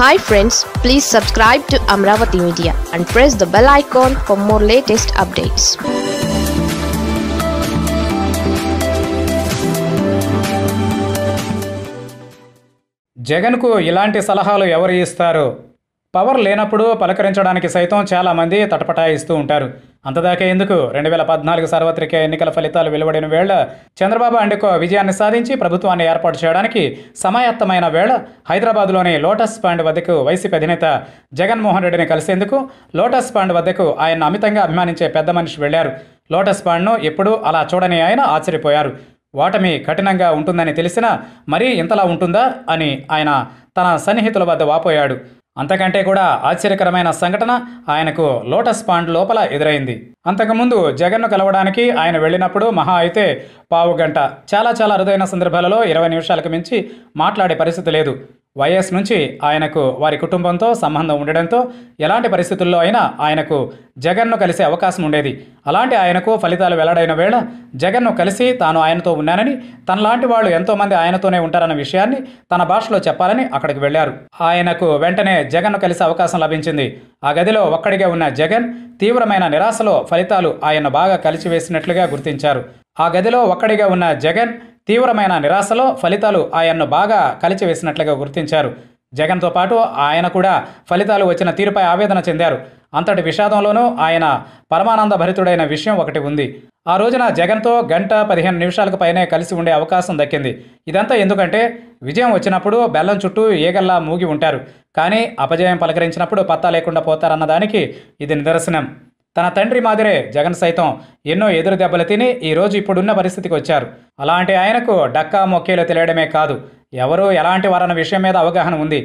hi friends please subscribe to Amaravati media and press the bell icon for more latest updates జగన్కు ఇలాంటి సలహాలు ఎవరు ఇస్తారు పవర్ లేనప్పుడు పలకరించడానికి సైతం చాలామంది తటపటాయిస్తూ ఉంటారు అంతదాకా ఎందుకు రెండు వేల పద్నాలుగు సార్వత్రిక ఎన్నికల ఫలితాలు వెలువడిన వేళ చంద్రబాబు అండ్ విజయాన్ని సాధించి ప్రభుత్వాన్ని ఏర్పాటు చేయడానికి సమాయత్తమైన వేళ హైదరాబాద్లోని లోటస్ పాండ్ వద్దకు వైసీపీ అధినేత జగన్మోహన్ రెడ్డిని కలిసేందుకు లోటస్ పాండ్ వద్దకు ఆయన అమితంగా అభిమానించే పెద్ద మనిషి వెళ్లారు లోటస్ పాండ్ను ఎప్పుడూ అలా చూడని ఆయన ఆశ్చర్యపోయారు ఓటమి కఠినంగా ఉంటుందని తెలిసినా మరీ ఇంతలా ఉంటుందా అని ఆయన తన సన్నిహితుల వద్ద వాపోయాడు అంతకంటే కూడా ఆశ్చర్యకరమైన సంఘటన ఆయనకు లోటస్ పాండ్ లోపల ఎదురైంది అంతకుముందు జగన్ను కలవడానికి ఆయన వెళ్ళినప్పుడు మహా అయితే పావు గంట చాలా చాలా అరుదైన సందర్భాలలో ఇరవై నిమిషాలకు మించి మాట్లాడే పరిస్థితి లేదు వైఎస్ నుంచి ఆయనకు వారి కుటుంబంతో సంబంధం ఉండడంతో ఎలాంటి పరిస్థితుల్లో అయినా ఆయనకు జగన్ను కలిసే అవకాశం ఉండేది అలాంటి ఆయనకు ఫలితాలు వెల్లడైన వేళ జగన్ను కలిసి తాను ఆయనతో ఉన్నానని తనలాంటి వాళ్ళు ఎంతోమంది ఆయనతోనే ఉంటారన్న విషయాన్ని తన భాషలో చెప్పాలని అక్కడికి వెళ్లారు ఆయనకు వెంటనే జగన్ను కలిసే అవకాశం లభించింది ఆ గదిలో ఒక్కడిగా ఉన్న జగన్ తీవ్రమైన నిరాశలో ఫలితాలు ఆయన బాగా కలిసివేసినట్లుగా గుర్తించారు ఆ గదిలో ఒక్కడిగా ఉన్న జగన్ తీవ్రమైన నిరాశలో ఫలితాలు ఆయన్ను బాగా కలిచివేసినట్లుగా గుర్తించారు జగన్తో పాటు ఆయన కూడా ఫలితాలు వచ్చిన తీరుపై ఆవేదన చెందారు అంతటి విషాదంలోనూ ఆయన పరమానంద భరితుడైన విషయం ఒకటి ఉంది ఆ రోజున జగన్తో గంట పదిహేను నిమిషాలకు పైనే కలిసి ఉండే అవకాశం దక్కింది ఇదంతా ఎందుకంటే విజయం వచ్చినప్పుడు బెల్లం చుట్టూ ఏగల్లా మూగి ఉంటారు కానీ అపజయం పలకరించినప్పుడు పత్తా లేకుండా పోతారన్నదానికి ఇది నిదర్శనం తన తండ్రి మాదిరే జగన్ సైతం ఎన్నో ఎదురు దెబ్బలు తిని ఈరోజు ఇప్పుడున్న పరిస్థితికి వచ్చారు అలాంటి ఆయనకు డక్కా మొక్కేలు తెలియడమే కాదు ఎవరు ఎలాంటి వారన్న విషయం మీద అవగాహన ఉంది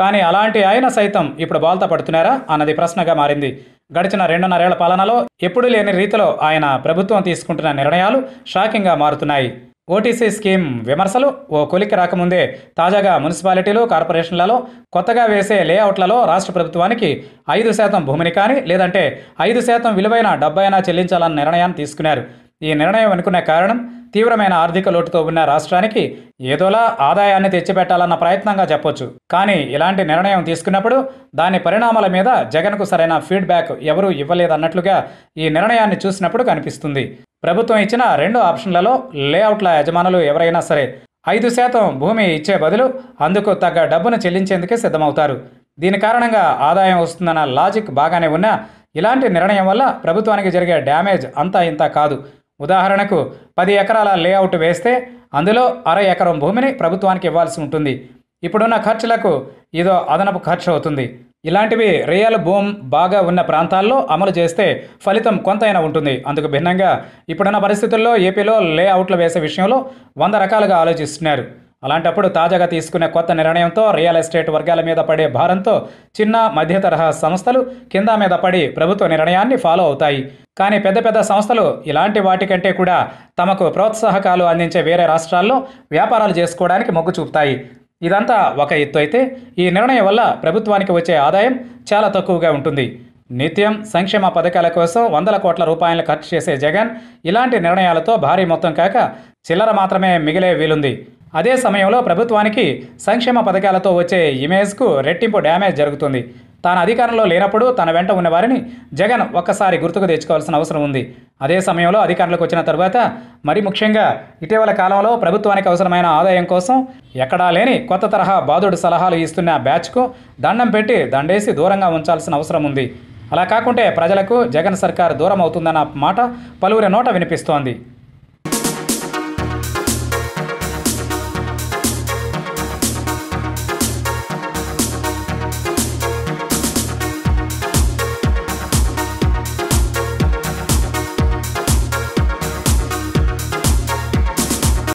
కానీ అలాంటి ఆయన సైతం ఇప్పుడు బాల్త పడుతున్నారా అన్నది ప్రశ్నగా మారింది గడిచిన రెండున్నరేళ్ల పాలనలో ఎప్పుడూ లేని రీతిలో ఆయన ప్రభుత్వం తీసుకుంటున్న నిర్ణయాలు షాకింగ్గా మారుతున్నాయి ఓటీసీ స్కీమ్ విమర్శలు ఓ కొలికి రాకముందే తాజాగా మున్సిపాలిటీలు కార్పొరేషన్లలో కొత్తగా వేసే లేఅవుట్లలో రాష్ట్ర ప్రభుత్వానికి ఐదు శాతం భూమిని కానీ లేదంటే ఐదు శాతం విలువైన డబ్బైనా చెల్లించాలన్న నిర్ణయాన్ని తీసుకున్నారు ఈ నిర్ణయం అనుకునే కారణం తీవ్రమైన ఆర్థిక లోటుతో ఉన్న రాష్ట్రానికి ఏదోలా ఆదాయాన్ని తెచ్చిపెట్టాలన్న ప్రయత్నంగా చెప్పొచ్చు కానీ ఇలాంటి నిర్ణయం తీసుకున్నప్పుడు దాని పరిణామాల మీద జగన్కు సరైన ఫీడ్బ్యాక్ ఎవరూ ఇవ్వలేదన్నట్లుగా ఈ నిర్ణయాన్ని చూసినప్పుడు కనిపిస్తుంది ప్రభుత్వం ఇచ్చిన రెండు ఆప్షన్లలో లేఅవుట్ల యజమానులు ఎవరైనా సరే ఐదు శాతం భూమి ఇచ్చే బదులు అందుకు తగ్గ డబ్బును చెల్లించేందుకే సిద్ధమవుతారు దీని కారణంగా ఆదాయం వస్తుందన్న లాజిక్ బాగానే ఉన్నా ఇలాంటి నిర్ణయం వల్ల ప్రభుత్వానికి జరిగే డ్యామేజ్ అంతా ఇంత కాదు ఉదాహరణకు పది ఎకరాల లేఅవుట్ వేస్తే అందులో అర ఎకరం భూమిని ప్రభుత్వానికి ఇవ్వాల్సి ఉంటుంది ఇప్పుడున్న ఖర్చులకు ఇదో అదనపు ఖర్చు అవుతుంది ఇలాంటివి రియల్ భూమ్ బాగా ఉన్న ప్రాంతాల్లో అమలు చేస్తే ఫలితం కొంతైనా ఉంటుంది అందుకు భిన్నంగా ఇప్పుడున్న పరిస్థితుల్లో ఏపీలో లేఅవుట్లు వేసే విషయంలో వంద రకాలుగా ఆలోచిస్తున్నారు అలాంటప్పుడు తాజాగా తీసుకునే కొత్త నిర్ణయంతో రియల్ ఎస్టేట్ వర్గాల మీద పడే భారంతో చిన్న మధ్య తరహా సంస్థలు కింద మీద పడి ప్రభుత్వ నిర్ణయాన్ని ఫాలో అవుతాయి కానీ పెద్ద పెద్ద సంస్థలు ఇలాంటి వాటికంటే కూడా తమకు ప్రోత్సాహకాలు అందించే వేరే రాష్ట్రాల్లో వ్యాపారాలు చేసుకోవడానికి మొగ్గు చూపుతాయి ఇదంతా ఒక ఎత్తు అయితే ఈ నిర్ణయం వల్ల ప్రభుత్వానికి వచ్చే ఆదాయం చాలా తక్కువగా ఉంటుంది నిత్యం సంక్షేమ పథకాల కోసం వందల కోట్ల రూపాయలు ఖర్చు చేసే జగన్ ఇలాంటి నిర్ణయాలతో భారీ మొత్తం కాక చిల్లర మాత్రమే మిగిలే వీలుంది అదే సమయంలో ప్రభుత్వానికి సంక్షేమ పథకాలతో వచ్చే ఇమేజ్కు రెట్టింపు డ్యామేజ్ జరుగుతుంది తాను అధికారంలో లేనప్పుడు తన వెంట ఉన్నవారిని జగన్ ఒక్కసారి గుర్తుకు తెచ్చుకోవాల్సిన అవసరం ఉంది అదే సమయంలో అధికారంలోకి వచ్చిన తర్వాత మరి ముఖ్యంగా ఇటీవల కాలంలో ప్రభుత్వానికి అవసరమైన ఆదాయం కోసం ఎక్కడా లేని కొత్త తరహా బాధుడు సలహాలు ఇస్తున్న బ్యాచ్కు దండం పెట్టి దండేసి దూరంగా ఉంచాల్సిన అవసరం ఉంది అలా కాకుంటే ప్రజలకు జగన్ సర్కార్ దూరం అవుతుందన్న మాట పలువురి నోట వినిపిస్తోంది